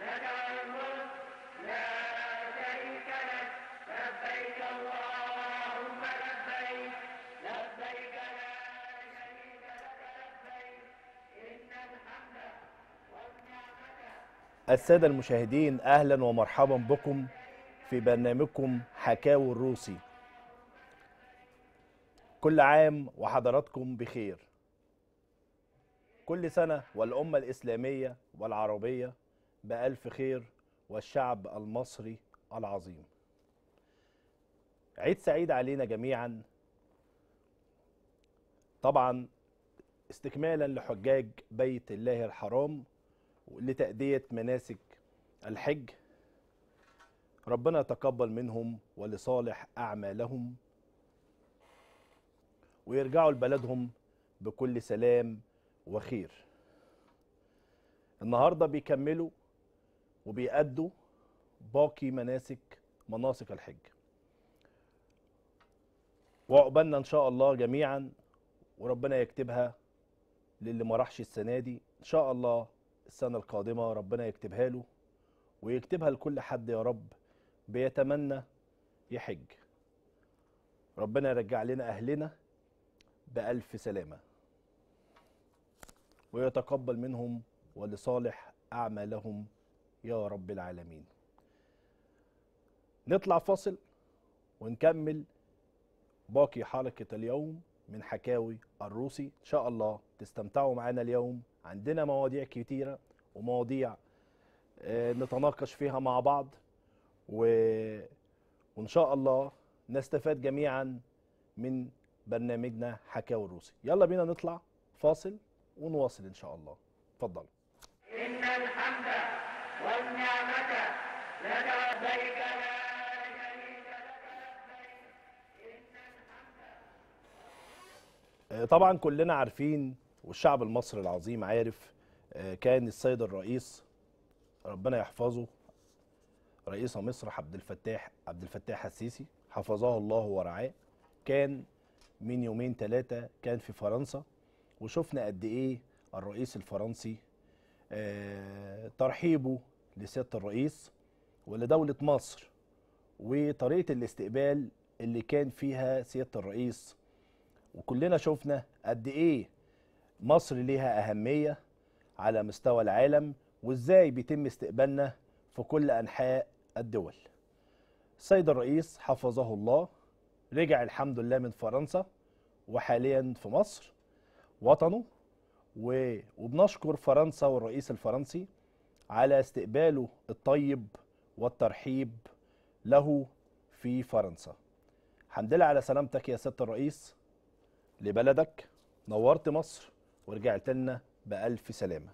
لك الملك لا شريك لك لبيك اللهم لبيك لبيك لا شريك لك لبيك إن الحمد والنعمة السادة المشاهدين أهلا ومرحبا بكم في برنامجكم حكاوي الروسي كل عام وحضراتكم بخير كل سنة والأمة الإسلامية والعربية بألف خير والشعب المصري العظيم عيد سعيد علينا جميعا طبعا استكمالا لحجاج بيت الله الحرام لتأدية مناسك الحج ربنا يتقبل منهم ولصالح أعمالهم ويرجعوا لبلدهم بكل سلام وخير النهارده بيكملوا وبيأدوا باقي مناسك مناسك الحج وعقبالنا ان شاء الله جميعا وربنا يكتبها للي ما راحش السنه دي ان شاء الله السنه القادمه ربنا يكتبها له ويكتبها لكل حد يا رب بيتمنى يحج ربنا يرجع لنا اهلنا بألف سلامه ويتقبل منهم ولصالح أعمالهم يا رب العالمين نطلع فاصل ونكمل باقي حلقة اليوم من حكاوي الروسي إن شاء الله تستمتعوا معنا اليوم عندنا مواضيع كتيرة ومواضيع آه، نتناقش فيها مع بعض و... وإن شاء الله نستفاد جميعا من برنامجنا حكاوي الروسي يلا بينا نطلع فاصل ونواصل إن شاء الله اتفضل إن الحمد والنعمة لك لبيك لا طبعا كلنا عارفين والشعب المصري العظيم عارف آه، كان السيد الرئيس ربنا يحفظه رئيس مصر عبد الفتاح عبد الفتاح السيسي حفظه الله ورعاه كان من يومين ثلاثه كان في فرنسا وشفنا قد ايه الرئيس الفرنسي آه، ترحيبه لسياده الرئيس ولدوله مصر وطريقه الاستقبال اللي كان فيها سياده الرئيس وكلنا شفنا قد ايه مصر ليها اهميه على مستوى العالم وازاي بيتم استقبالنا في كل انحاء الدول السيد الرئيس حفظه الله رجع الحمد لله من فرنسا وحاليا في مصر وطنه و... وبنشكر فرنسا والرئيس الفرنسي على استقباله الطيب والترحيب له في فرنسا الحمد لله على سلامتك يا سياده الرئيس لبلدك نورت مصر ورجعت لنا بألف سلامة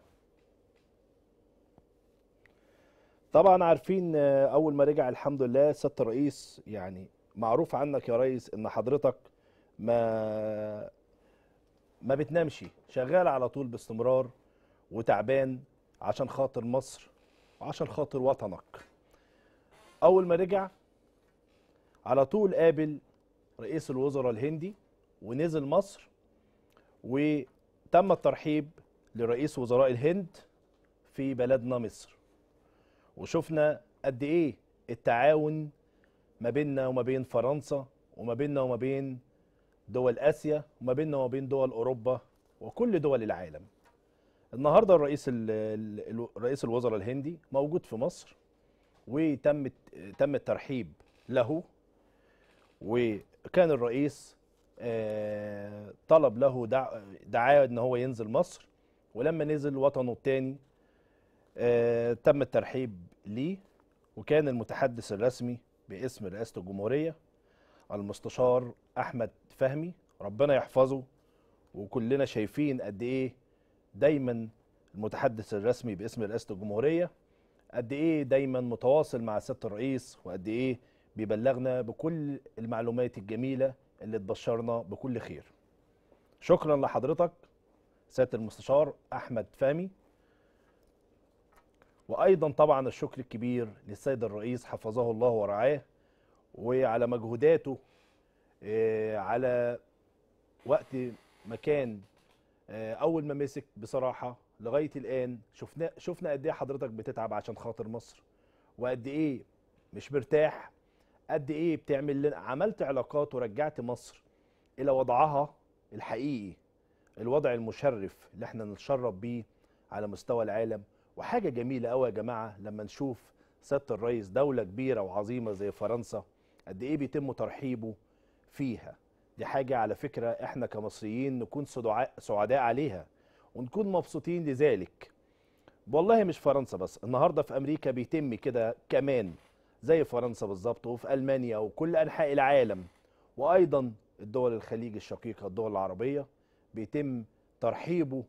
طبعا عارفين أول ما رجع الحمد لله سيادة الرئيس يعني معروف عنك يا ريس إن حضرتك ما ما بتنامش شغال على طول باستمرار وتعبان عشان خاطر مصر وعشان خاطر وطنك اول ما رجع على طول قابل رئيس الوزراء الهندي ونزل مصر وتم الترحيب لرئيس وزراء الهند في بلدنا مصر وشفنا قد ايه التعاون ما بيننا وما بين فرنسا وما بيننا وما بين دول اسيا وما بيننا وما بين دول اوروبا وكل دول العالم النهارده الرئيس رئيس الوزراء الهندي موجود في مصر وتم تم الترحيب له وكان الرئيس آه، طلب له دعاه ان هو ينزل مصر ولما نزل وطنه الثاني آه، تم الترحيب ليه وكان المتحدث الرسمي باسم رئاسه الجمهوريه المستشار احمد فهمي ربنا يحفظه وكلنا شايفين قد ايه دايما المتحدث الرسمي باسم رئاسه الجمهوريه قد ايه دايما متواصل مع سياده الرئيس وقد ايه بيبلغنا بكل المعلومات الجميله اللي تبشرنا بكل خير. شكرا لحضرتك سياده المستشار احمد فهمي وايضا طبعا الشكر الكبير للسيد الرئيس حفظه الله ورعاه وعلى مجهوداته آه، على وقت مكان آه، اول ما مسك بصراحه لغايه الان شفنا شفنا قد ايه حضرتك بتتعب عشان خاطر مصر وقد ايه مش مرتاح قد ايه بتعمل عملت علاقات ورجعت مصر الى وضعها الحقيقي الوضع المشرف اللي احنا نتشرف بيه على مستوى العالم وحاجه جميله قوي يا جماعه لما نشوف سياده الرئيس دوله كبيره وعظيمه زي فرنسا قد ايه بيتم ترحيبه فيها دي حاجة على فكرة احنا كمصريين نكون سعداء عليها ونكون مبسوطين لذلك والله مش فرنسا بس النهاردة في أمريكا بيتم كده كمان زي فرنسا بالظبط وفي ألمانيا وكل أنحاء العالم وأيضا الدول الخليج الشقيقة الدول العربية بيتم ترحيبه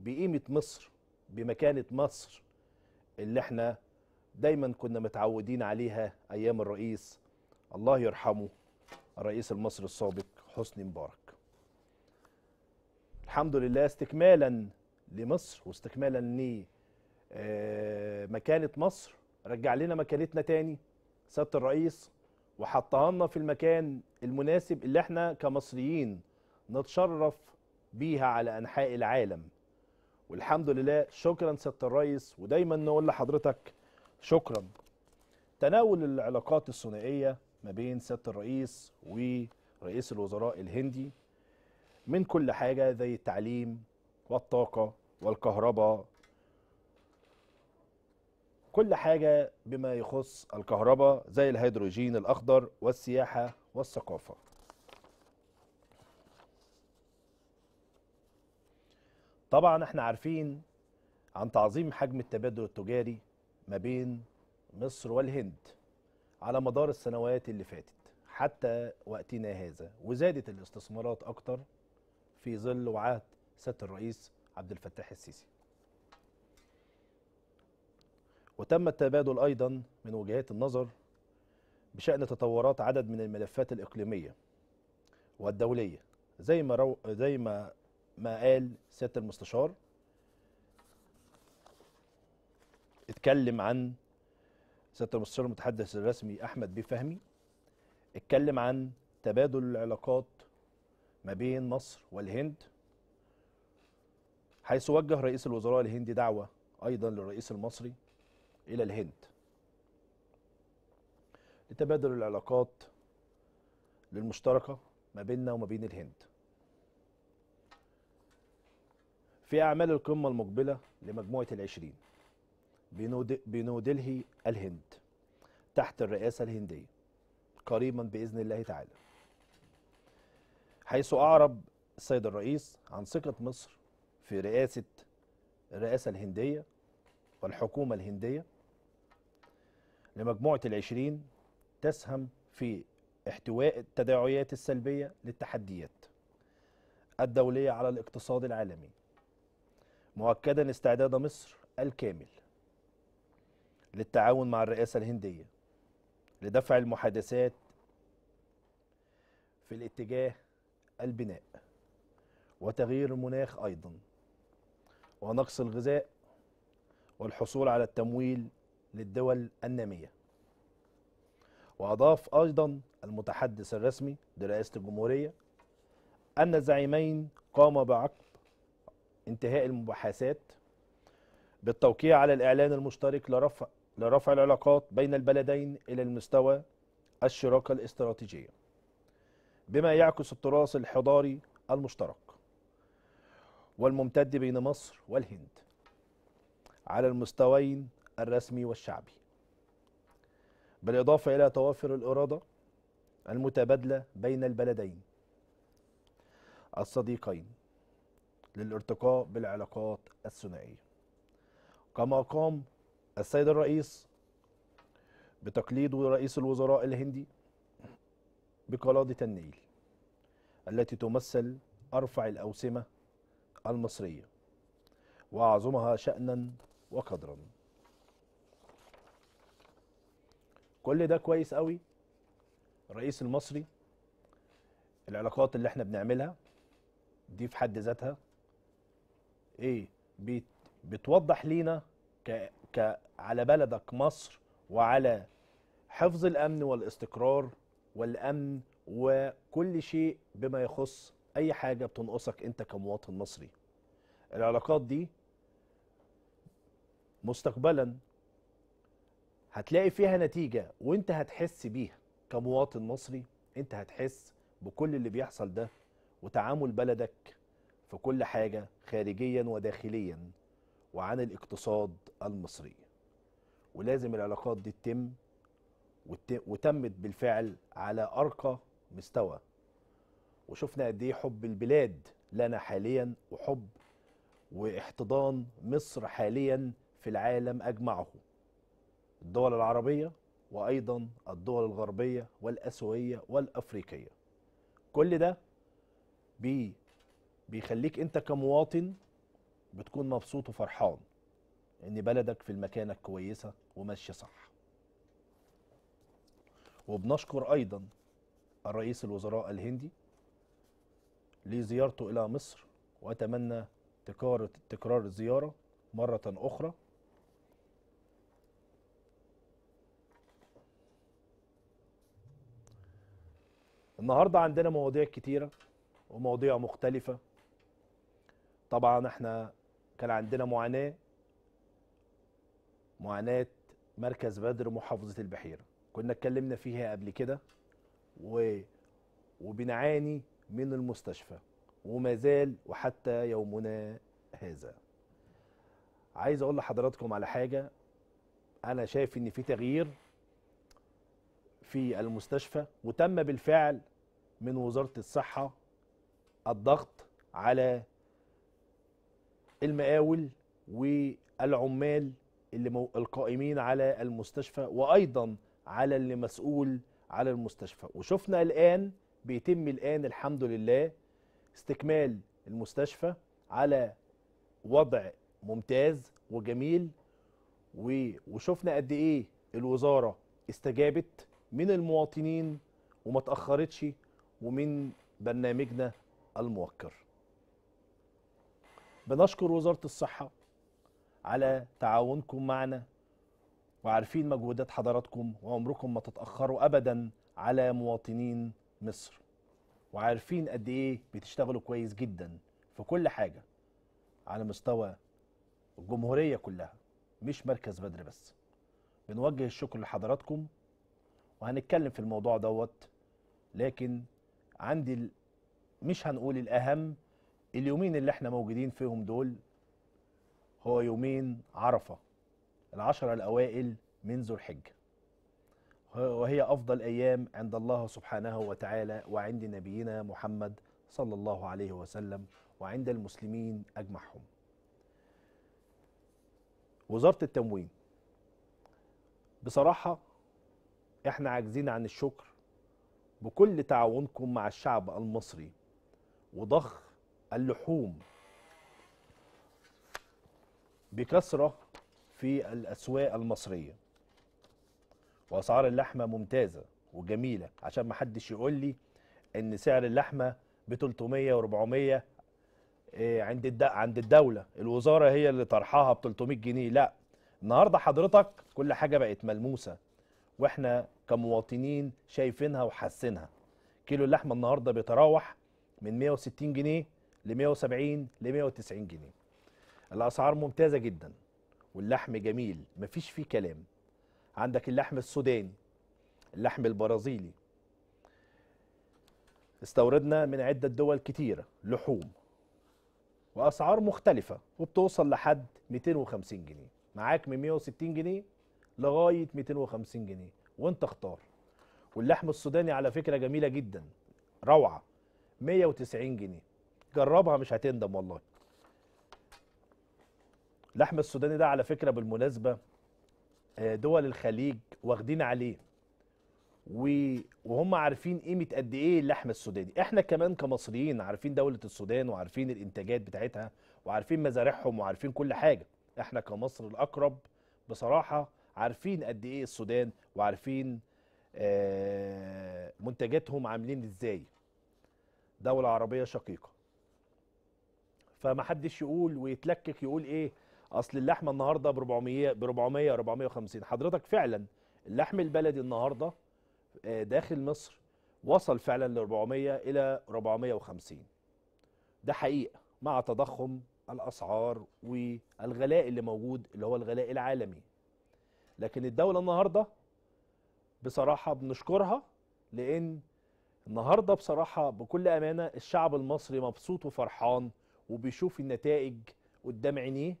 بقيمة مصر بمكانة مصر اللي احنا دايما كنا متعودين عليها أيام الرئيس الله يرحمه الرئيس المصري السابق حسني مبارك الحمد لله استكمالا لمصر واستكمالا لمكانة آه، مصر رجع لنا مكانتنا تاني سيادة الرئيس وحطها لنا في المكان المناسب اللي احنا كمصريين نتشرف بيها على أنحاء العالم والحمد لله شكرا سيادة الرئيس ودايما نقول لحضرتك شكرا تناول العلاقات الثنائية ما بين سياده الرئيس ورئيس الوزراء الهندي من كل حاجه زي التعليم والطاقه والكهرباء كل حاجه بما يخص الكهرباء زي الهيدروجين الاخضر والسياحه والثقافه طبعا احنا عارفين عن تعظيم حجم التبادل التجاري ما بين مصر والهند على مدار السنوات اللي فاتت حتى وقتنا هذا وزادت الاستثمارات أكتر في ظل وعهد سيادة الرئيس عبد الفتاح السيسي وتم التبادل أيضا من وجهات النظر بشأن تطورات عدد من الملفات الإقليمية والدولية زي ما رو زي ما ما قال سيادة المستشار اتكلم عن سياده المستشار المتحدث الرسمي احمد بيه فهمي اتكلم عن تبادل العلاقات ما بين مصر والهند حيث وجه رئيس الوزراء الهندي دعوه ايضا للرئيس المصري الى الهند لتبادل العلاقات للمشتركه ما بيننا وما بين الهند في أعمال القمة المقبلة لمجموعة العشرين بنودلهي الهند تحت الرئاسة الهندية قريبا بإذن الله تعالى حيث أعرب السيد الرئيس عن ثقة مصر في رئاسة الرئاسة الهندية والحكومة الهندية لمجموعة العشرين تسهم في احتواء التداعيات السلبية للتحديات الدولية على الاقتصاد العالمي مؤكدا استعداد مصر الكامل للتعاون مع الرئاسة الهندية لدفع المحادثات في الاتجاه البناء وتغيير المناخ أيضا ونقص الغذاء والحصول على التمويل للدول النامية وأضاف أيضا المتحدث الرسمي لرئاسة الجمهورية أن الزعيمين قام بعقد انتهاء المباحثات بالتوقيع على الإعلان المشترك لرفع لرفع العلاقات بين البلدين إلى المستوى الشراكة الاستراتيجية بما يعكس التراث الحضاري المشترك والممتد بين مصر والهند على المستوين الرسمي والشعبي بالإضافة إلى توافر الإرادة المتبادلة بين البلدين الصديقين للارتقاء بالعلاقات الثنائية كما قام السيد الرئيس بتقليده رئيس الوزراء الهندي بقلادة النيل التي تمثل أرفع الأوسمة المصرية وأعظمها شأنا وقدرا كل ده كويس قوي الرئيس المصري العلاقات اللي احنا بنعملها دي في حد ذاتها ايه بتوضح لينا على بلدك مصر وعلى حفظ الامن والاستقرار والامن وكل شيء بما يخص اي حاجه بتنقصك انت كمواطن مصري العلاقات دي مستقبلا هتلاقي فيها نتيجه وانت هتحس بيها كمواطن مصري انت هتحس بكل اللي بيحصل ده وتعامل بلدك في كل حاجه خارجيا وداخليا وعن الاقتصاد المصري ولازم العلاقات دي تتم وتمت بالفعل على ارقى مستوى وشفنا قد ايه حب البلاد لنا حاليا وحب واحتضان مصر حاليا في العالم اجمعه الدول العربيه وايضا الدول الغربيه والاسيويه والافريقيه كل ده بي بيخليك انت كمواطن بتكون مبسوط وفرحان ان بلدك في المكانة الكويسة وماشية صح وبنشكر ايضا الرئيس الوزراء الهندي لزيارته الى مصر واتمنى تكرار تكرار الزيارة مرة اخرى النهارده عندنا مواضيع كتيرة ومواضيع مختلفة طبعا احنا كان عندنا معاناه معاناه مركز بدر محافظه البحيره كنا اتكلمنا فيها قبل كده و... وبنعاني من المستشفى وما زال وحتى يومنا هذا عايز اقول لحضراتكم على حاجه انا شايف ان في تغيير في المستشفى وتم بالفعل من وزاره الصحه الضغط على المقاول والعمال اللي مو... القائمين على المستشفى وايضا على اللي مسؤول على المستشفى وشفنا الان بيتم الان الحمد لله استكمال المستشفى على وضع ممتاز وجميل و... وشفنا قد ايه الوزاره استجابت من المواطنين وما تاخرتش ومن برنامجنا الموقر بنشكر وزاره الصحه على تعاونكم معنا وعارفين مجهودات حضراتكم وعمركم ما تتاخروا ابدا على مواطنين مصر وعارفين قد ايه بتشتغلوا كويس جدا في كل حاجه على مستوى الجمهوريه كلها مش مركز بدر بس بنوجه الشكر لحضراتكم وهنتكلم في الموضوع دوت لكن عندي مش هنقول الاهم اليومين اللي احنا موجودين فيهم دول هو يومين عرفة العشرة الأوائل من ذو الحجة وهي أفضل أيام عند الله سبحانه وتعالى وعند نبينا محمد صلى الله عليه وسلم وعند المسلمين أجمعهم وزارة التموين بصراحة احنا عاجزين عن الشكر بكل تعاونكم مع الشعب المصري وضخ اللحوم بكثرة في الأسواق المصرية وأسعار اللحمة ممتازة وجميلة عشان ما حدش يقول لي إن سعر اللحمة ب 300 و 400 عند الد... عند الدولة الوزارة هي اللي طرحها ب 300 جنيه لا النهاردة حضرتك كل حاجة بقت ملموسة واحنا كمواطنين شايفينها وحاسينها كيلو اللحمة النهاردة بيتراوح من 160 جنيه ل 170 ل 190 جنيه الاسعار ممتازه جدا واللحم جميل مفيش فيه كلام عندك اللحم السوداني اللحم البرازيلي استوردنا من عده دول كتيره لحوم واسعار مختلفه وبتوصل لحد 250 جنيه معاك من 160 جنيه لغايه 250 جنيه وانت اختار واللحم السوداني على فكره جميله جدا روعه 190 جنيه جربها مش هتندم والله اللحم السوداني ده على فكره بالمناسبه آه، دول الخليج واخدين عليه وهم عارفين قيمه قد ايه اللحم السوداني احنا كمان كمصريين عارفين دوله السودان وعارفين الانتاجات بتاعتها وعارفين مزارعهم وعارفين كل حاجه احنا كمصر الاقرب بصراحه عارفين قد ايه السودان وعارفين آه، منتجاتهم عاملين ازاي دوله عربيه شقيقه فما حدش يقول ويتلكك يقول ايه اصل اللحمه النهارده ب 400 ب 400 450 حضرتك فعلا اللحم البلدي النهارده آه، داخل مصر وصل فعلا ل 400 الى 450 ده حقيقه مع تضخم الاسعار والغلاء اللي موجود اللي هو الغلاء العالمي لكن الدوله النهارده بصراحه بنشكرها لان النهارده بصراحه بكل امانه الشعب المصري مبسوط وفرحان وبيشوف النتائج قدام عينيه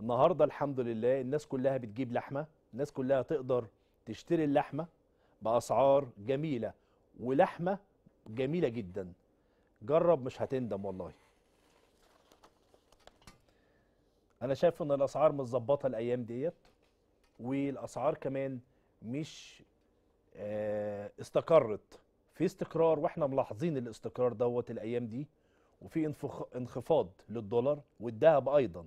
النهارده الحمد لله الناس كلها بتجيب لحمه الناس كلها تقدر تشتري اللحمه باسعار جميله ولحمه جميله جدا جرب مش هتندم والله انا شايف ان الاسعار متظبطه الايام ديت والاسعار كمان مش آه، استقرت في استقرار واحنا ملاحظين الاستقرار دوت الايام دي وفي انخفاض للدولار والذهب ايضا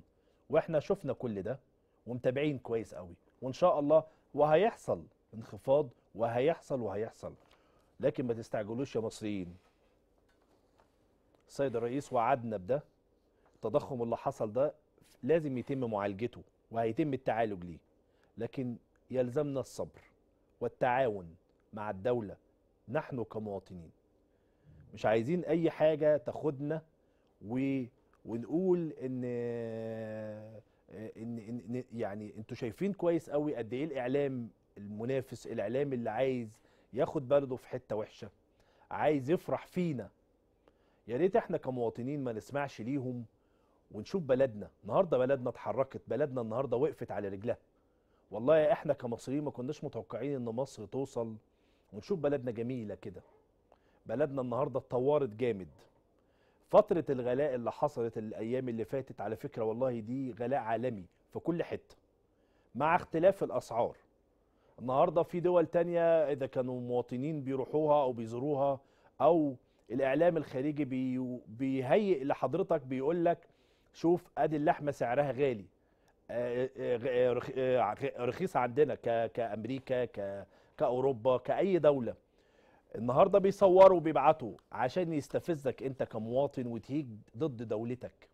واحنا شفنا كل ده ومتابعين كويس قوي وان شاء الله وهيحصل انخفاض وهيحصل وهيحصل لكن ما تستعجلوش يا مصريين السيد الرئيس وعدنا بده التضخم اللي حصل ده لازم يتم معالجته وهيتم التعالج ليه لكن يلزمنا الصبر والتعاون مع الدولة نحن كمواطنين مش عايزين اي حاجه تاخدنا و... ونقول ان ان, إن يعني انتوا شايفين كويس قوي قد ايه الاعلام المنافس الاعلام اللي عايز ياخد بلده في حته وحشه عايز يفرح فينا يا ريت احنا كمواطنين ما نسمعش ليهم ونشوف بلدنا النهارده بلدنا اتحركت بلدنا النهارده وقفت على رجلها والله احنا كمصريين ما كناش متوقعين ان مصر توصل ونشوف بلدنا جميله كده بلدنا النهارده اتطورت جامد فترة الغلاء اللي حصلت الأيام اللي فاتت على فكرة والله دي غلاء عالمي في كل حتة مع اختلاف الأسعار النهاردة في دول تانية إذا كانوا مواطنين بيروحوها أو بيزوروها أو الإعلام الخارجي بي... بيهيئ لحضرتك بيقول لك شوف أدي اللحمة سعرها غالي آه، آه، آه، رخيصة عندنا ك... كأمريكا ك... كأوروبا كأي دولة النهارده بيصوروا وبيبعتوا عشان يستفزك انت كمواطن وتهيج ضد دولتك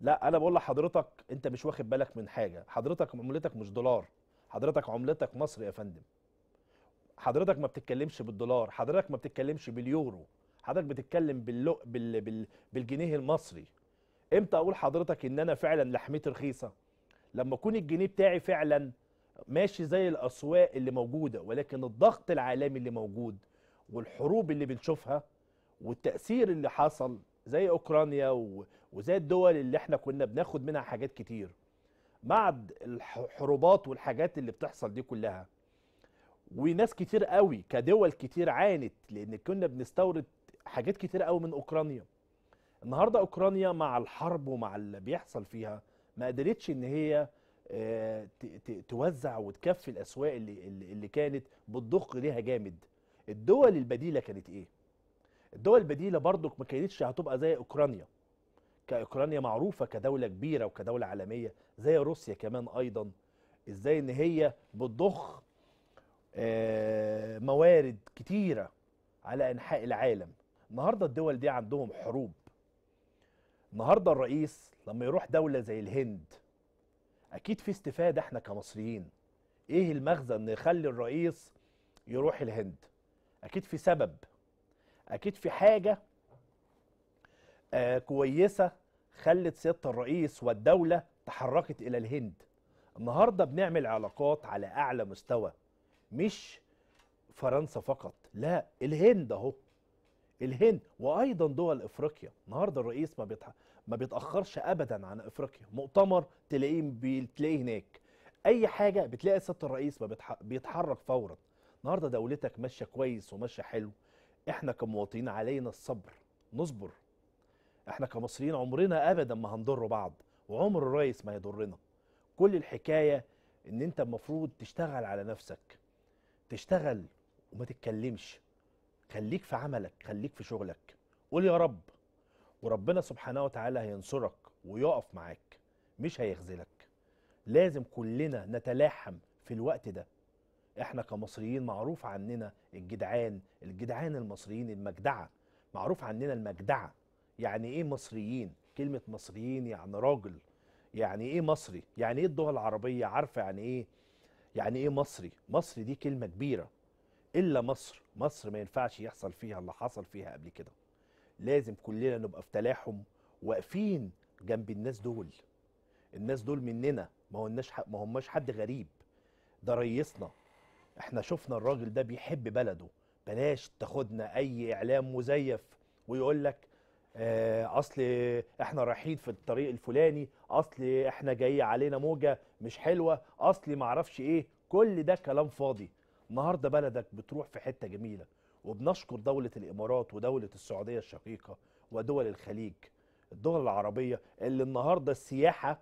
لا انا بقول لحضرتك انت مش واخد بالك من حاجه حضرتك عملتك مش دولار حضرتك عملتك مصر يا فندم حضرتك ما بتتكلمش بالدولار حضرتك ما بتتكلمش باليورو حضرتك بتتكلم باللو... بال... بال... بالجنيه المصري امتى اقول حضرتك ان انا فعلا لحمتي رخيصه لما اكون الجنيه بتاعي فعلا ماشي زي الاسواق اللي موجوده ولكن الضغط العالمي اللي موجود والحروب اللي بنشوفها والتأثير اللي حصل زي أوكرانيا وزي الدول اللي احنا كنا بناخد منها حاجات كتير مع الحروبات والحاجات اللي بتحصل دي كلها وناس كتير قوي كدول كتير عانت لأن كنا بنستورد حاجات كتير قوي من أوكرانيا النهاردة أوكرانيا مع الحرب ومع اللي بيحصل فيها ما قدرتش إن هي آه، توزع وتكفي الاسواق اللي اللي كانت بتضخ ليها جامد الدول البديله كانت ايه الدول البديله برضك ما كانتش هتبقى زي اوكرانيا كاوكرانيا معروفه كدوله كبيره وكدوله عالميه زي روسيا كمان ايضا ازاي ان هي بتضخ آه، موارد كتيره على انحاء العالم النهارده الدول دي عندهم حروب النهارده الرئيس لما يروح دوله زي الهند اكيد في استفاده احنا كمصريين ايه المغزى ان يخلي الرئيس يروح الهند اكيد في سبب اكيد في حاجه آه كويسه خلت سياده الرئيس والدوله تحركت الى الهند النهارده بنعمل علاقات على اعلى مستوى مش فرنسا فقط لا الهند اهو الهند وايضا دول افريقيا النهارده الرئيس ما بيتح... ما بيتاخرش ابدا عن افريقيا مؤتمر تلاقيه بتلاقيه هناك اي حاجه بتلاقي سياده الرئيس ما بيتح... بيتحرك فورا النهارده دولتك ماشيه كويس وماشيه حلو احنا كمواطنين علينا الصبر نصبر احنا كمصريين عمرنا ابدا ما هنضر بعض وعمر الرئيس ما يضرنا كل الحكايه ان انت المفروض تشتغل على نفسك تشتغل وما تتكلمش خليك في عملك خليك في شغلك قول يا رب وربنا سبحانه وتعالى هينصرك ويقف معاك مش هيخذلك لازم كلنا نتلاحم في الوقت ده احنا كمصريين معروف عننا الجدعان الجدعان المصريين المجدعه معروف عننا المجدعه يعني ايه مصريين كلمه مصريين يعني راجل يعني ايه مصري يعني ايه الدول العربيه عارفه يعني ايه يعني ايه مصري مصري دي كلمه كبيره الا مصر مصر ما ينفعش يحصل فيها اللي حصل فيها قبل كده لازم كلنا نبقى في تلاحم واقفين جنب الناس دول الناس دول مننا ما ما هماش حد غريب ده ريسنا احنا شفنا الراجل ده بيحب بلده بلاش تاخدنا اي اعلام مزيف ويقول لك آه اصل احنا رايحين في الطريق الفلاني اصل احنا جاي علينا موجه مش حلوه اصل ما اعرفش ايه كل ده كلام فاضي النهارده بلدك بتروح في حته جميله وبنشكر دوله الامارات ودوله السعوديه الشقيقه ودول الخليج الدول العربيه اللي النهارده السياحه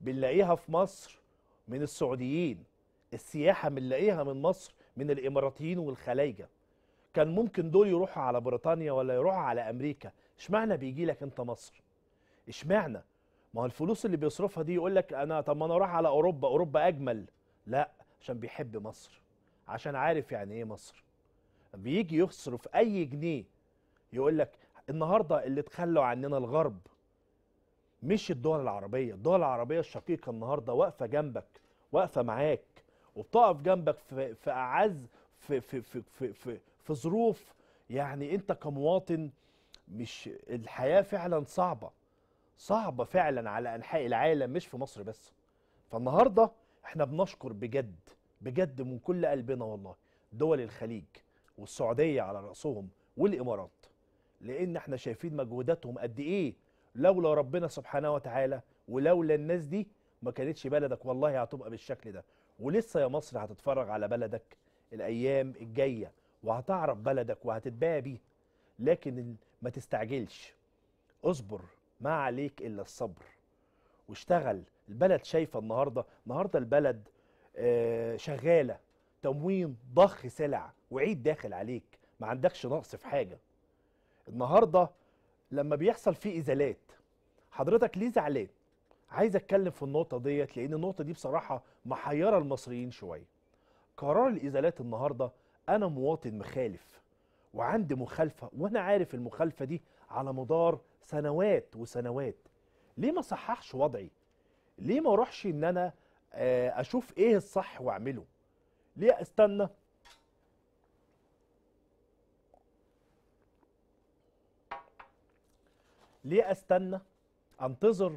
بنلاقيها في مصر من السعوديين السياحه بنلاقيها من مصر من الاماراتيين والخلايجه كان ممكن دول يروحوا على بريطانيا ولا يروحوا على امريكا اشمعنى بيجي لك انت مصر اشمعنى ما هو الفلوس اللي بيصرفها دي يقول لك انا طب ما انا اروح على اوروبا اوروبا اجمل لا عشان بيحب مصر عشان عارف يعني ايه مصر بيجي يصرف اي جنيه يقول لك النهارده اللي تخلوا عننا الغرب مش الدول العربيه الدول العربيه الشقيقه النهارده واقفه جنبك واقفه معاك وبتقف جنبك في في اعز في في في في في, في ظروف يعني انت كمواطن مش الحياه فعلا صعبه صعبه فعلا على انحاء العالم مش في مصر بس فالنهارده احنا بنشكر بجد بجد من كل قلبنا والله دول الخليج والسعوديه على راسهم والامارات لان احنا شايفين مجهوداتهم قد ايه لولا ربنا سبحانه وتعالى ولولا الناس دي ما كانتش بلدك والله هتبقى بالشكل ده ولسه يا مصر هتتفرج على بلدك الايام الجايه وهتعرف بلدك وهتتباهى بيها لكن ما تستعجلش اصبر ما عليك الا الصبر واشتغل البلد شايفه النهارده النهارده البلد آه شغاله تموين ضخ سلع وعيد داخل عليك ما عندكش نقص في حاجه النهارده لما بيحصل فيه ازالات حضرتك ليه زعلان عايز اتكلم في النقطه ديت لان النقطه دي بصراحه محيره المصريين شويه قرار الازالات النهارده انا مواطن مخالف وعندي مخالفه وانا عارف المخالفه دي على مدار سنوات وسنوات ليه ما صححش وضعي ليه ما اروحش ان انا آه، اشوف ايه الصح واعمله ليه استنى ليه استنى انتظر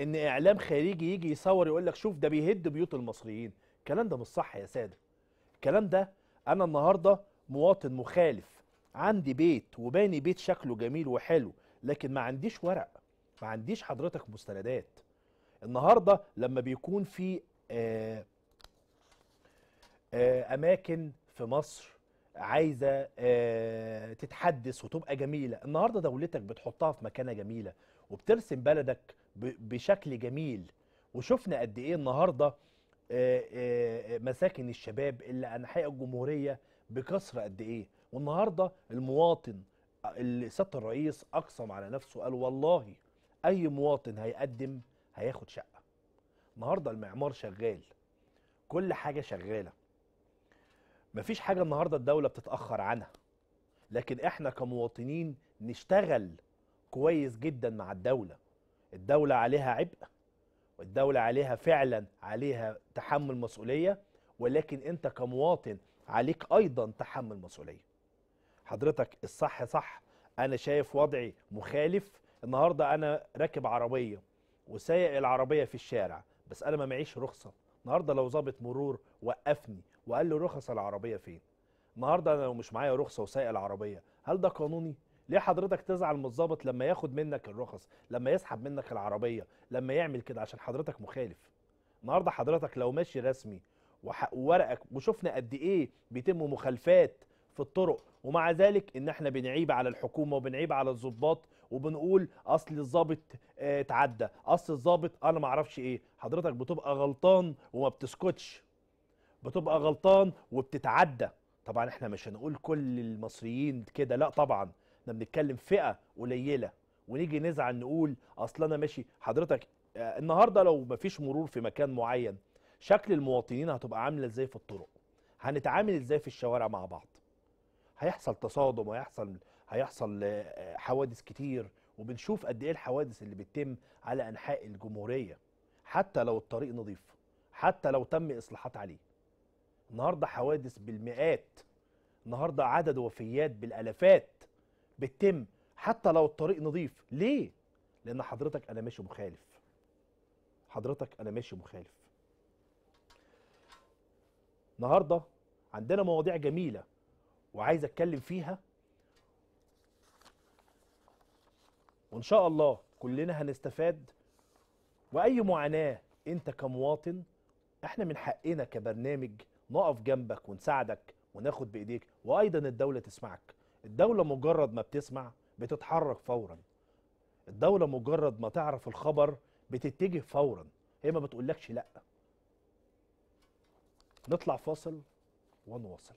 ان اعلام خارجي يجي يصور يقول لك شوف ده بيهد بيوت المصريين الكلام ده مش صح يا ساده الكلام ده انا النهارده مواطن مخالف عندي بيت وباني بيت شكله جميل وحلو لكن ما عنديش ورق ما عنديش حضرتك مستندات النهارده لما بيكون في آآ آه، آآ آه، اماكن في مصر عايزه آه، تتحدث وتبقى جميله النهارده دولتك بتحطها في مكانه جميله وبترسم بلدك بشكل جميل وشفنا قد ايه النهارده مساكن الشباب اللي انحاء الجمهوريه بكثره قد ايه والنهارده المواطن اللي سياده الرئيس اقسم على نفسه قال والله اي مواطن هيقدم هياخد شقه النهارده المعمار شغال كل حاجه شغاله مفيش حاجه النهارده الدوله بتتاخر عنها لكن احنا كمواطنين نشتغل كويس جدا مع الدوله الدولة عليها عبء والدولة عليها فعلا عليها تحمل مسؤولية ولكن أنت كمواطن عليك أيضا تحمل مسؤولية حضرتك الصح صح أنا شايف وضعي مخالف النهاردة أنا راكب عربية وسايق العربية في الشارع بس أنا ما معيش رخصة النهاردة لو ظابط مرور وقفني وقال لي رخص العربية فين النهاردة أنا لو مش معايا رخصة وسايق العربية هل ده قانوني؟ ليه حضرتك تزعل من الظابط لما ياخد منك الرخص لما يسحب منك العربيه لما يعمل كده عشان حضرتك مخالف النهارده حضرتك لو ماشي رسمي وورقك وشفنا قد ايه بيتم مخالفات في الطرق ومع ذلك ان احنا بنعيب على الحكومه وبنعيب على الظباط وبنقول اصل الظابط آه، اتعدى اصل الظابط انا ما اعرفش ايه حضرتك بتبقى غلطان وما بتسكتش بتبقى غلطان وبتتعدى طبعا احنا مش هنقول كل المصريين كده لا طبعا احنا بنتكلم فئه قليله ونيجي نزعل نقول اصل انا ماشي حضرتك آه، النهارده لو مفيش مرور في مكان معين شكل المواطنين هتبقى عامله ازاي في الطرق هنتعامل ازاي في الشوارع مع بعض هيحصل تصادم وهيحصل هيحصل آه، آه، حوادث كتير وبنشوف قد ايه الحوادث اللي بتتم على انحاء الجمهوريه حتى لو الطريق نظيف حتى لو تم اصلاحات عليه النهارده حوادث بالمئات النهارده عدد وفيات بالالافات بتتم حتى لو الطريق نظيف ليه لان حضرتك انا ماشي مخالف حضرتك انا ماشي مخالف النهارده عندنا مواضيع جميله وعايز اتكلم فيها وان شاء الله كلنا هنستفاد واي معاناه انت كمواطن احنا من حقنا كبرنامج نقف جنبك ونساعدك وناخد بايديك وايضا الدوله تسمعك الدولة مجرد ما بتسمع بتتحرك فورا الدولة مجرد ما تعرف الخبر بتتجه فورا هي ما بتقولكش لأ نطلع فاصل ونواصل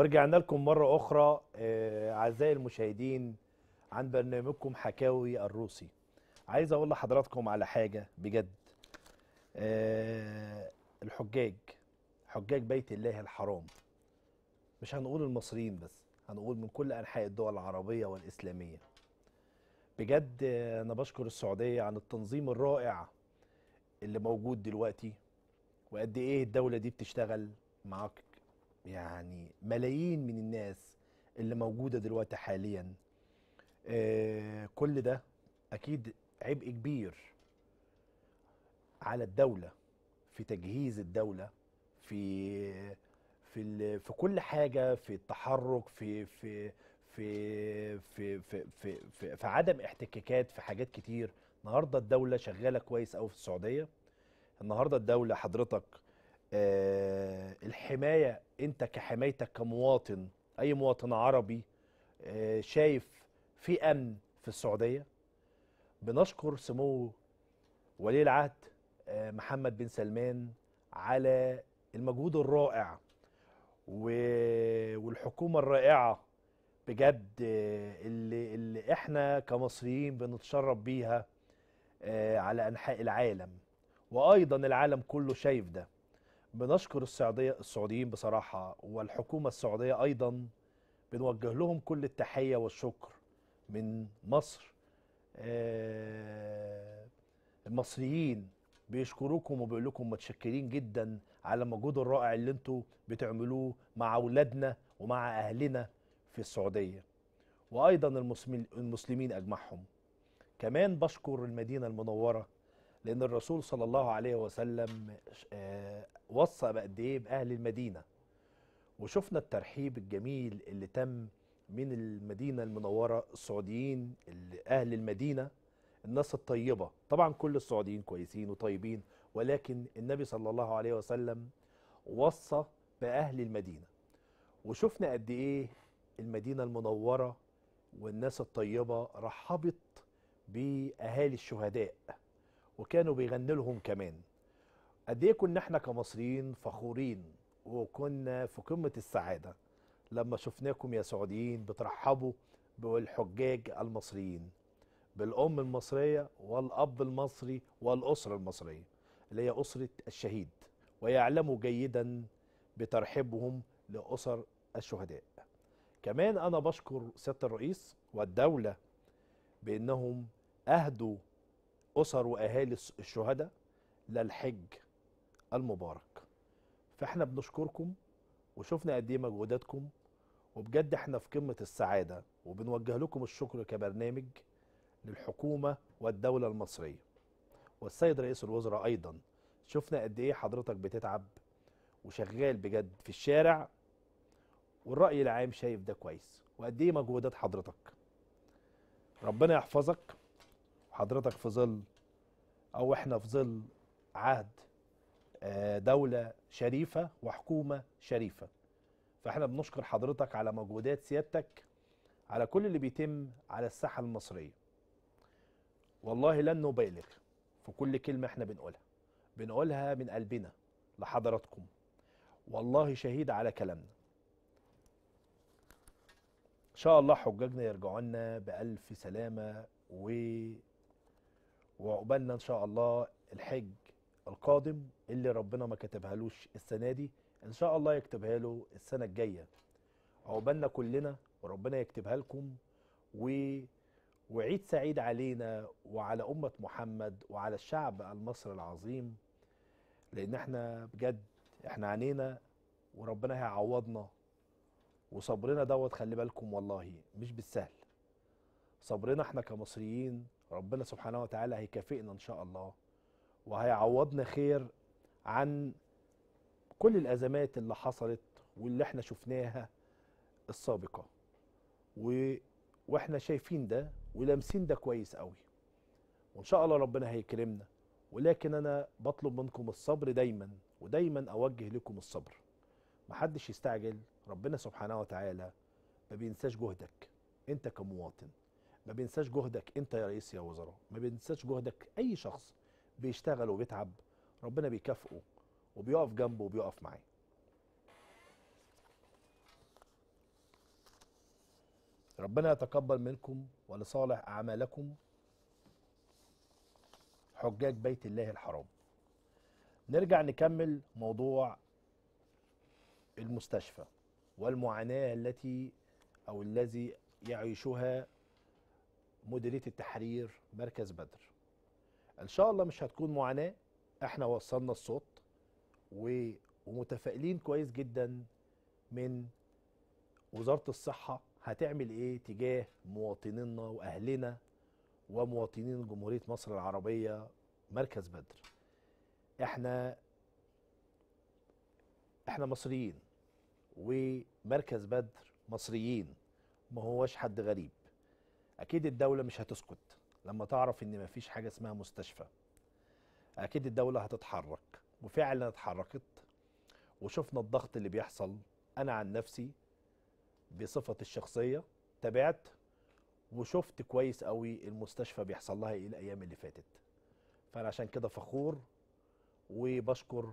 ورجعنا لكم مرة أخرى آه، أعزائي المشاهدين عن برنامجكم حكاوي الروسي عايز أقول لحضراتكم على حاجة بجد آه، الحجاج حجاج بيت الله الحرام مش هنقول المصريين بس هنقول من كل أنحاء الدول العربية والإسلامية بجد آه، أنا بشكر السعودية عن التنظيم الرائع اللي موجود دلوقتي وقد إيه الدولة دي بتشتغل معاك يعني ملايين من الناس اللي موجوده دلوقتي حاليا آه كل ده اكيد عبء كبير على الدوله في تجهيز الدوله في في في كل حاجه في التحرك في في في في في في, في, في عدم احتكاكات في حاجات كتير النهارده الدوله شغاله كويس قوي في السعوديه النهارده الدوله حضرتك آه، الحمايه انت كحمايتك كمواطن اي مواطن عربي آه، شايف في امن في السعوديه بنشكر سمو ولي العهد آه، محمد بن سلمان على المجهود الرائع والحكومه الرائعه بجد اللي, اللي احنا كمصريين بنتشرب بيها على انحاء العالم وايضا العالم كله شايف ده بنشكر السعودية السعوديين بصراحة والحكومة السعودية أيضا بنوجه لهم كل التحية والشكر من مصر آه، المصريين بيشكروكم وبيقول لكم متشكرين جدا على المجهود الرائع اللي انتوا بتعملوه مع اولادنا ومع اهلنا في السعوديه وايضا المسلمين اجمعهم كمان بشكر المدينه المنوره لأن الرسول صلى الله عليه وسلم آه، وصى بقد إيه بأهل المدينة وشفنا الترحيب الجميل اللي تم من المدينة المنورة السعوديين أهل المدينة الناس الطيبة طبعا كل السعوديين كويسين وطيبين ولكن النبي صلى الله عليه وسلم وصى بأهل المدينة وشفنا قد إيه المدينة المنورة والناس الطيبة رحبت بأهالي الشهداء وكانوا بيغنوا لهم كمان قد ايه كنا احنا كمصريين فخورين وكنا في قمه السعاده لما شفناكم يا سعوديين بترحبوا بالحجاج المصريين بالام المصريه والاب المصري والاسره المصريه اللي هي اسره الشهيد ويعلموا جيدا بترحيبهم لاسر الشهداء كمان انا بشكر سياده الرئيس والدوله بانهم اهدوا أسر وأهالي الشهداء للحج المبارك فإحنا بنشكركم وشفنا قد إيه مجهوداتكم وبجد إحنا في قمة السعادة وبنوجه لكم الشكر كبرنامج للحكومة والدولة المصرية والسيد رئيس الوزراء أيضا شفنا قد إيه حضرتك بتتعب وشغال بجد في الشارع والرأي العام شايف ده كويس وقد إيه مجهودات حضرتك ربنا يحفظك حضرتك في ظل او احنا في ظل عهد آه، دولة شريفة وحكومة شريفة فاحنا بنشكر حضرتك على مجهودات سيادتك على كل اللي بيتم على الساحة المصرية والله لن نبالغ في كل كلمة احنا بنقولها بنقولها من قلبنا لحضراتكم والله شهيد على كلامنا ان شاء الله حجاجنا يرجعوا لنا بالف سلامه و وعقبالنا ان شاء الله الحج القادم اللي ربنا ما كتبهالوش السنه دي ان شاء الله يكتبها له السنه الجايه عقبالنا كلنا وربنا يكتبها لكم و... وعيد سعيد علينا وعلى امه محمد وعلى الشعب المصري العظيم لان احنا بجد احنا عانينا وربنا هيعوضنا وصبرنا دوت خلي بالكم والله مش بالسهل صبرنا احنا كمصريين ربنا سبحانه وتعالى هيكافئنا ان شاء الله وهيعوضنا خير عن كل الازمات اللي حصلت واللي احنا شفناها السابقه و... واحنا شايفين ده ولامسين ده كويس قوي وان شاء الله ربنا هيكرمنا ولكن انا بطلب منكم الصبر دايما ودايما اوجه لكم الصبر محدش يستعجل ربنا سبحانه وتعالى ما بينساش جهدك انت كمواطن ما بينساش جهدك انت يا رئيس يا وزراء ما بينساش جهدك اي شخص بيشتغل وبيتعب ربنا بيكافئه وبيقف جنبه وبيقف معاه ربنا يتقبل منكم ولصالح اعمالكم حجاج بيت الله الحرام نرجع نكمل موضوع المستشفى والمعاناه التي او الذي يعيشها مديريه التحرير مركز بدر ان شاء الله مش هتكون معاناه احنا وصلنا الصوت و... ومتفائلين كويس جدا من وزاره الصحه هتعمل ايه تجاه مواطنينا واهلنا ومواطنين جمهوريه مصر العربيه مركز بدر احنا احنا مصريين ومركز بدر مصريين ما هوش حد غريب اكيد الدوله مش هتسكت لما تعرف ان مفيش حاجه اسمها مستشفى اكيد الدوله هتتحرك وفعلا اتحركت وشفنا الضغط اللي بيحصل انا عن نفسي بصفتي الشخصيه تابعت وشفت كويس قوي المستشفى بيحصل لها ايه الايام اللي فاتت فانا عشان كده فخور وبشكر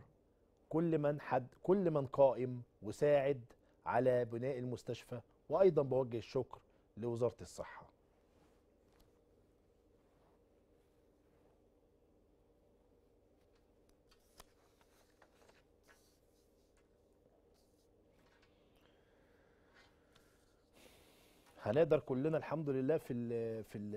كل من حد كل من قائم وساعد على بناء المستشفى وايضا بوجه الشكر لوزاره الصحه هنقدر كلنا الحمد لله في ال في ال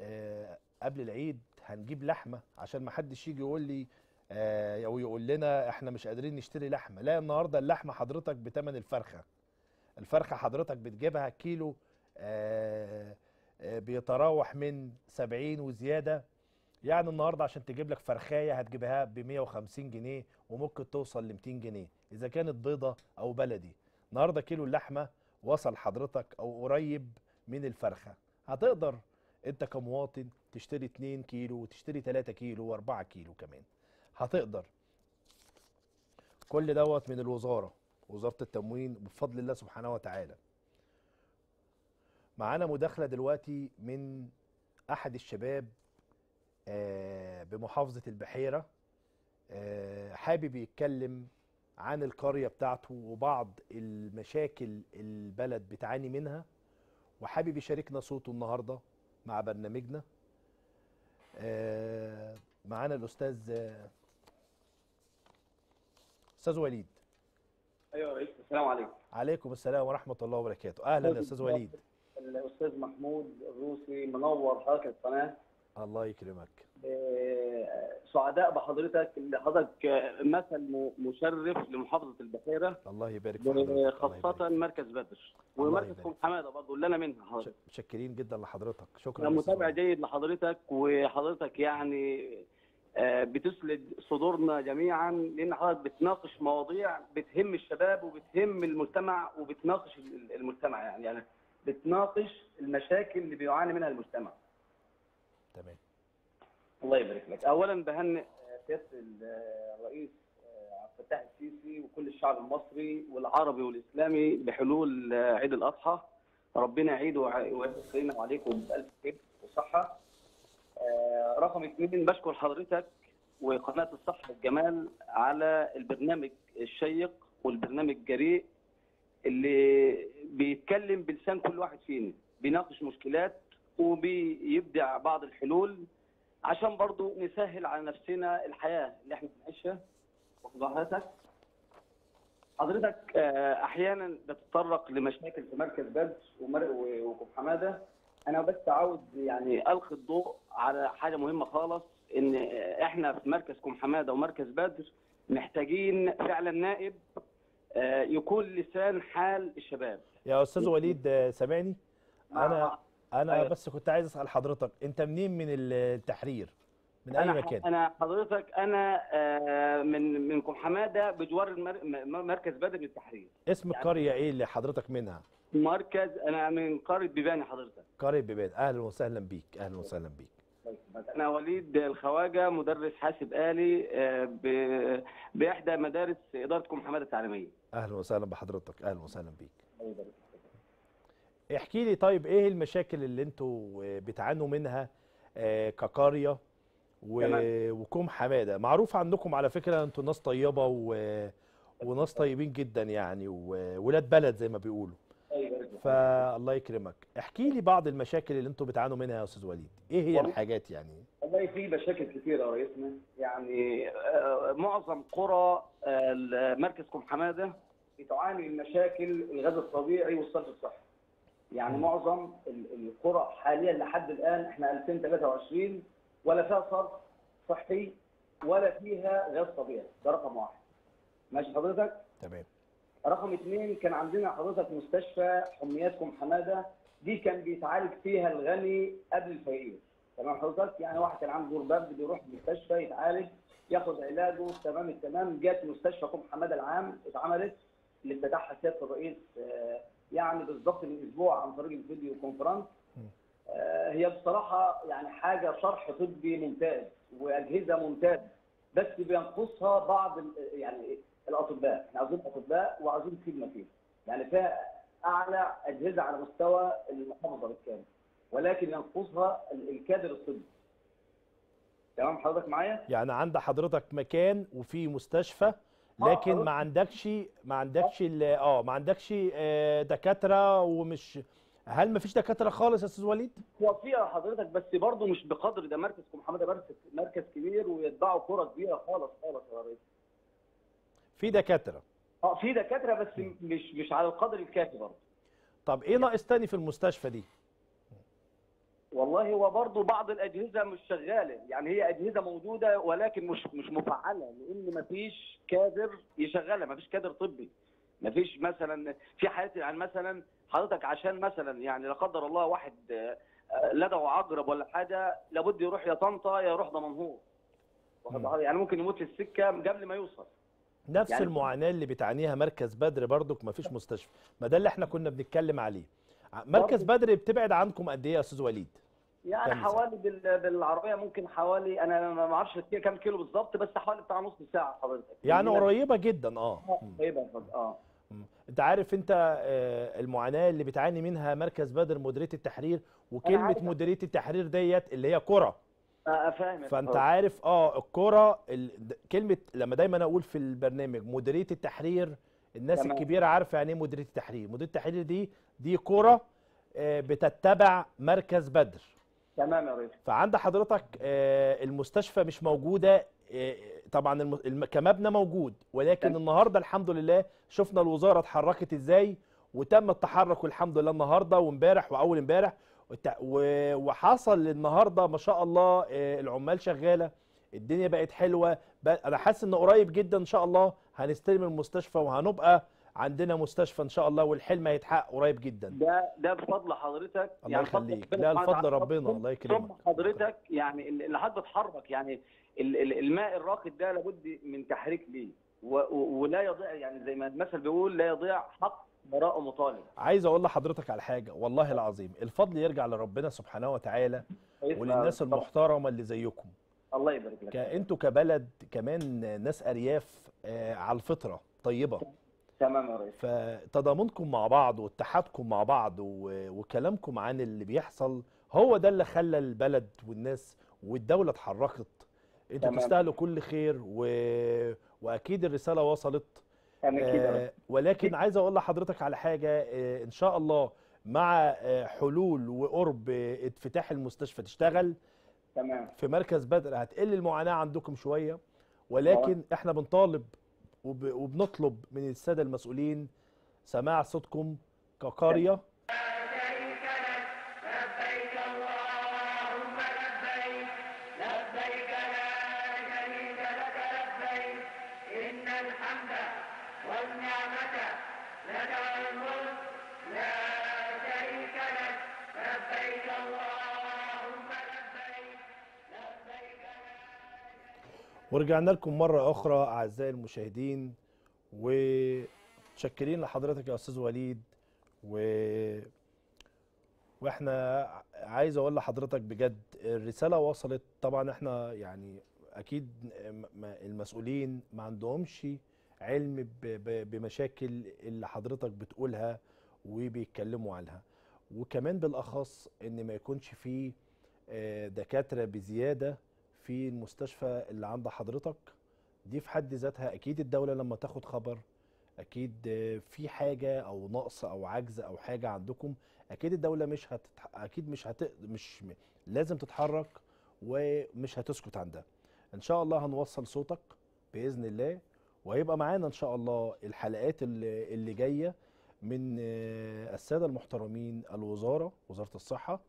آه، قبل العيد هنجيب لحمه عشان ما حدش يجي يقول لي او آه، يقول لنا احنا مش قادرين نشتري لحمه لا النهارده اللحمه حضرتك بتمن الفرخه الفرخه حضرتك بتجيبها كيلو آه، بيتراوح من 70 وزياده يعني النهارده عشان تجيب لك فرخايه هتجيبها ب 150 جنيه وممكن توصل ل 200 جنيه اذا كانت بيضه او بلدي النهارده كيلو اللحمه وصل حضرتك او قريب من الفرخه هتقدر انت كمواطن تشتري 2 كيلو وتشتري 3 كيلو و4 كيلو كمان هتقدر كل دوت من الوزاره وزاره التموين بفضل الله سبحانه وتعالى معانا مداخله دلوقتي من احد الشباب آه، بمحافظه البحيره آه، حابب يتكلم عن القرية بتاعته وبعض المشاكل البلد بتعاني منها وحابب يشاركنا صوته النهاردة مع برنامجنا آه، معانا الأستاذ أستاذ وليد أيوة يا ريس السلام عليكم عليكم السلام ورحمة الله وبركاته أهلا يا أستاذ وليد الأستاذ محمود الروسي منور حركة القناة الله يكرمك آه، سعداء بحضرتك اللي حضرتك مثل مشرف لمحافظه البحيره الله يبارك فيك خاصه مركز بدر ومركز حماده برضه اللي انا منها حضرتك متشكرين جدا لحضرتك شكرا انا متابع جيد لحضرتك وحضرتك يعني آه، بتسلد صدورنا جميعا لان حضرتك بتناقش مواضيع بتهم الشباب وبتهم المجتمع وبتناقش المجتمع يعني يعني بتناقش المشاكل اللي بيعاني منها المجتمع تمام الله يبارك لك اولا بهنئ سياده الرئيس آه، آه، عبد الفتاح السيسي وكل الشعب المصري والعربي والاسلامي بحلول آه، عيد الاضحى ربنا يعيد ويعيد عليكم بالف خير وصحه رقم اثنين بشكر حضرتك وقناه الصحه والجمال على البرنامج الشيق والبرنامج الجريء اللي بيتكلم بلسان كل واحد فينا بيناقش مشكلات وبيبدع بعض الحلول عشان برضو نسهل على نفسنا الحياه اللي احنا بنعيشها وضحاتك حضرتك آه، احيانا بتتطرق لمشاكل في مركز بلد وكوب حماده انا بس عاوز يعني القي الضوء على حاجه مهمه خالص ان احنا في مركز كوم حماده ومركز بدر محتاجين فعلا نائب آه، يكون لسان حال الشباب يا استاذ وليد آه، سامعني انا انا أيوة. بس كنت عايز اسال حضرتك انت منين من التحرير من اي مكان انا حضرتك انا آه، من من حماده بجوار مركز بدر للتحرير اسم يعني القريه ايه اللي حضرتك منها مركز انا من قريه بيبان حضرتك قريه بيبان اهلا وسهلا بيك اهلا وسهلا بيك طيب، انا وليد الخواجه مدرس حاسب الي آه، باحدى مدارس اداره كم حماده التعليميه اهلا وسهلا بحضرتك اهلا وسهلا بيك احكي لي طيب ايه المشاكل اللي انتوا بتعانوا منها آه، كقريه وكم حماده معروف عنكم على فكره انتوا ناس طيبه و... وناس طيبين جدا يعني وولاد بلد زي ما بيقولوا أيوة، أيوة. فالله يكرمك احكي لي بعض المشاكل اللي انتوا بتعانوا منها يا استاذ وليد ايه هي الحاجات يعني والله في مشاكل كثيرة يا ريسنا يعني آه، معظم قرى آه، مركز كم حماده بتعاني من مشاكل الغاز الطبيعي والصرف الصحي يعني معظم القرى حاليا لحد الان احنا 2023 ولا فيها صرف صحي ولا فيها غاز طبيعي ده رقم واحد ماشي حضرتك تمام رقم اثنين كان عندنا حضرتك مستشفى حمياتكم حماده دي كان بيتعالج فيها الغني قبل الفقير تمام حضرتك يعني واحد كان عنده دور برد بيروح المستشفى يتعالج ياخد علاجه تمام التمام جت مستشفى قم حماده العام اتعملت اللي افتتحها سياده الرئيس آه يعني بالظبط من اسبوع عن طريق الفيديو كونفرنس آه، هي بصراحه يعني حاجه شرح طبي ممتاز واجهزه ممتازه بس بينقصها بعض يعني الاطباء احنا عاوزين اطباء وعاوزين خدمه فيها يعني فيها اعلى اجهزه على مستوى المحافظه بالكامل ولكن ينقصها الكادر الطبي تمام حضرتك معايا يعني عند حضرتك مكان وفي مستشفى آه، لكن ما آه. عندكش ما عندكش اه, آه، ما عندكش دكاتره ومش هل ما فيش دكاتره خالص يا استاذ وليد؟ هو في حضرتك بس برضه مش بقدر ده مركز محمد مركز مركز كبير ويتباعوا كره كبيره خالص خالص يا ريس. في دكاتره اه في دكاتره بس مش مش على القدر الكافي برضه. طب ايه ناقص تاني في المستشفى دي؟ والله هو برضه بعض الاجهزه مش شغاله يعني هي اجهزه موجوده ولكن مش مش مفعله لان ما فيش كادر يشغلها ما فيش كادر طبي ما فيش مثلا في حالات يعني مثلا حضرتك عشان مثلا يعني لا قدر الله واحد لدغه آه، آه، عقرب ولا حاجه لابد يروح يا طنطا يا يروح دمنهور يعني ممكن يموت في السكه قبل ما يوصل نفس يعني المعاناه اللي بتعانيها مركز بدر برضك فيش مستشفى ما ده اللي احنا كنا بنتكلم عليه مركز بدر بتبعد عنكم قد ايه يا استاذ وليد يعني حوالي بالعربيه ممكن حوالي انا ما اعرفش كام كيلو بالظبط بس حوالي بتاع نص ساعه حضرتك يعني, يعني قريبه جدا اه, آه، قريبه اه انت عارف انت آه، المعاناه اللي بتعاني منها مركز بدر مديريه التحرير وكلمه مديريه التحرير ديت اللي هي كره اه, آه، فانت فانت عارف اه الكره ال... كلمه لما دايما اقول في البرنامج مديريه التحرير الناس تمام. الكبيره عارفه يعني ايه مديريه التحرير مديريه التحرير دي دي كره بتتبع مركز بدر تمام يا ريس فعند حضرتك آه، المستشفى مش موجوده آه، آه، طبعا كمبنى موجود ولكن تمام. النهارده الحمد لله شفنا الوزاره اتحركت ازاي وتم التحرك والحمد لله النهارده وامبارح واول امبارح وحصل النهارده ما شاء الله العمال شغاله الدنيا بقت حلوه انا حاسس ان قريب جدا ان شاء الله هنستلم المستشفى وهنبقى عندنا مستشفى ان شاء الله والحلم هيتحقق قريب جدا ده ده بفضل حضرتك الله يعني يخليك لا الفضل ربنا الله يكرمك حضرتك يعني اللي حضرتك بتحرك يعني الماء الراقد ده لابد من تحريك ليه ولا يضيع يعني زي ما المثل بيقول لا يضيع حق براء مطالب عايز اقول لحضرتك على حاجه والله العظيم الفضل يرجع لربنا سبحانه وتعالى وللناس المحترمه اللي زيكم الله يبارك لك انتوا كبلد كمان ناس ارياف آه، على الفطره طيبه تمام يا ريس فتضامنكم مع بعض واتحادكم مع بعض وكلامكم عن اللي بيحصل هو ده اللي خلى البلد والناس والدوله اتحركت انتوا تستاهلوا كل خير و... واكيد الرساله وصلت آه ولكن عايز اقول لحضرتك على حاجه آه ان شاء الله مع آه حلول وقرب افتتاح المستشفى تشتغل تمام في مركز بدر هتقل المعاناه عندكم شويه ولكن أوه. احنا بنطالب وبنطلب من الساده المسؤولين سماع صوتكم كقريه ورجعنا لكم مرة أخرى أعزائي المشاهدين ومتشكرين لحضرتك يا أستاذ وليد و واحنا عايز اقول لحضرتك بجد الرساله وصلت طبعا احنا يعني اكيد المسؤولين ما عندهمش علم بمشاكل اللي حضرتك بتقولها وبيتكلموا عنها وكمان بالاخص ان ما يكونش فيه آه، دكاتره بزياده في المستشفى اللي عند حضرتك دي في حد ذاتها اكيد الدوله لما تاخد خبر اكيد في حاجه او نقص او عجز او حاجه عندكم اكيد الدوله مش هت اكيد مش هت... مش لازم تتحرك ومش هتسكت عن ده ان شاء الله هنوصل صوتك باذن الله وهيبقى معانا ان شاء الله الحلقات اللي, اللي جايه من الساده المحترمين الوزاره وزاره الصحه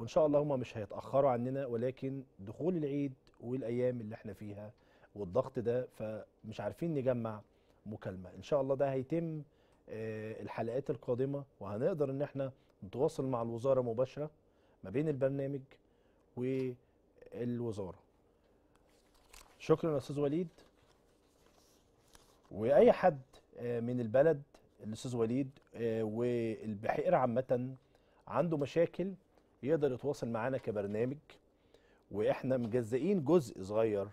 وان شاء الله هم مش هيتاخروا عننا ولكن دخول العيد والايام اللي احنا فيها والضغط ده فمش عارفين نجمع مكالمه ان شاء الله ده هيتم آه، الحلقات القادمه وهنقدر ان احنا نتواصل مع الوزاره مباشره ما بين البرنامج والوزاره شكرا يا استاذ وليد واي حد آه، من البلد الاستاذ وليد آه، والبحيره عامه عنده مشاكل يقدر يتواصل معانا كبرنامج واحنا مجزئين جزء صغير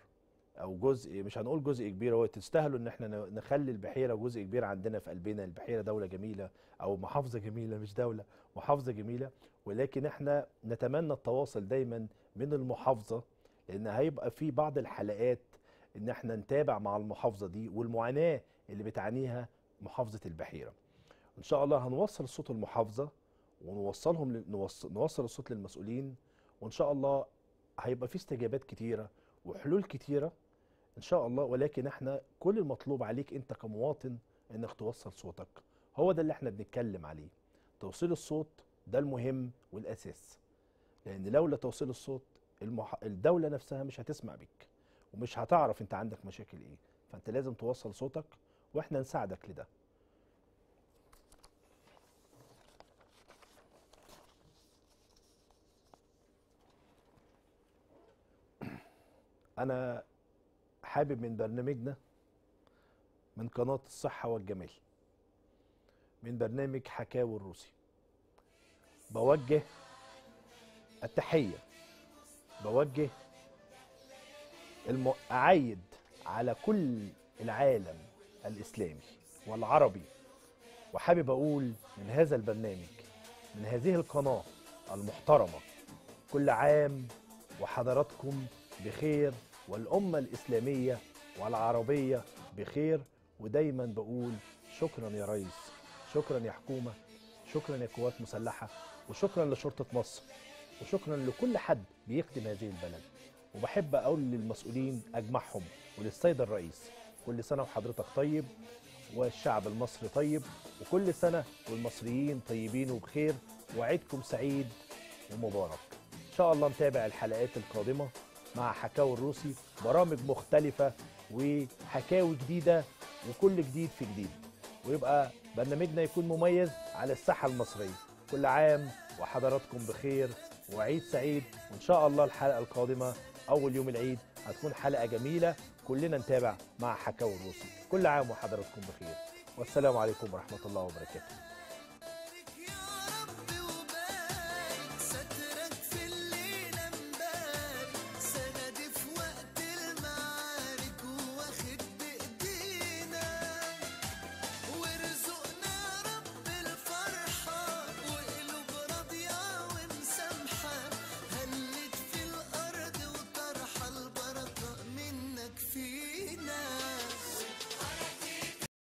او جزء مش هنقول جزء كبير هو تستاهلوا ان احنا نخلي البحيره جزء كبير عندنا في قلبنا البحيره دوله جميله او محافظه جميله مش دوله محافظه جميله ولكن احنا نتمنى التواصل دايما من المحافظه لان هيبقى في بعض الحلقات ان احنا نتابع مع المحافظه دي والمعاناه اللي بتعانيها محافظه البحيره ان شاء الله هنوصل صوت المحافظه ونوصلهم نوصل, نوصل الصوت للمسؤولين وان شاء الله هيبقى في استجابات كتيره وحلول كتيره ان شاء الله ولكن احنا كل المطلوب عليك انت كمواطن انك توصل صوتك هو ده اللي احنا بنتكلم عليه توصيل الصوت ده المهم والاساس لان لولا توصيل الصوت المح... الدوله نفسها مش هتسمع بيك ومش هتعرف انت عندك مشاكل ايه فانت لازم توصل صوتك واحنا نساعدك لده انا حابب من برنامجنا من قناه الصحه والجمال من برنامج حكاوي الروسي بوجه التحيه بوجه الم... اعيد على كل العالم الاسلامي والعربي وحابب اقول من هذا البرنامج من هذه القناه المحترمه كل عام وحضراتكم بخير والأمة الإسلامية والعربية بخير ودايما بقول شكرا يا ريس شكرا يا حكومة شكرا يا قوات مسلحة وشكرا لشرطة مصر وشكرا لكل حد بيخدم هذه البلد وبحب أقول للمسؤولين أجمعهم وللسيد الرئيس كل سنة وحضرتك طيب والشعب المصري طيب وكل سنة والمصريين طيبين وبخير وعيدكم سعيد ومبارك إن شاء الله نتابع الحلقات القادمة مع حكاوي الروسي برامج مختلفة وحكاوي جديدة وكل جديد في جديد ويبقى برنامجنا يكون مميز على الساحة المصرية كل عام وحضراتكم بخير وعيد سعيد وإن شاء الله الحلقة القادمة أول يوم العيد هتكون حلقة جميلة كلنا نتابع مع حكاوي الروسي كل عام وحضراتكم بخير والسلام عليكم ورحمة الله وبركاته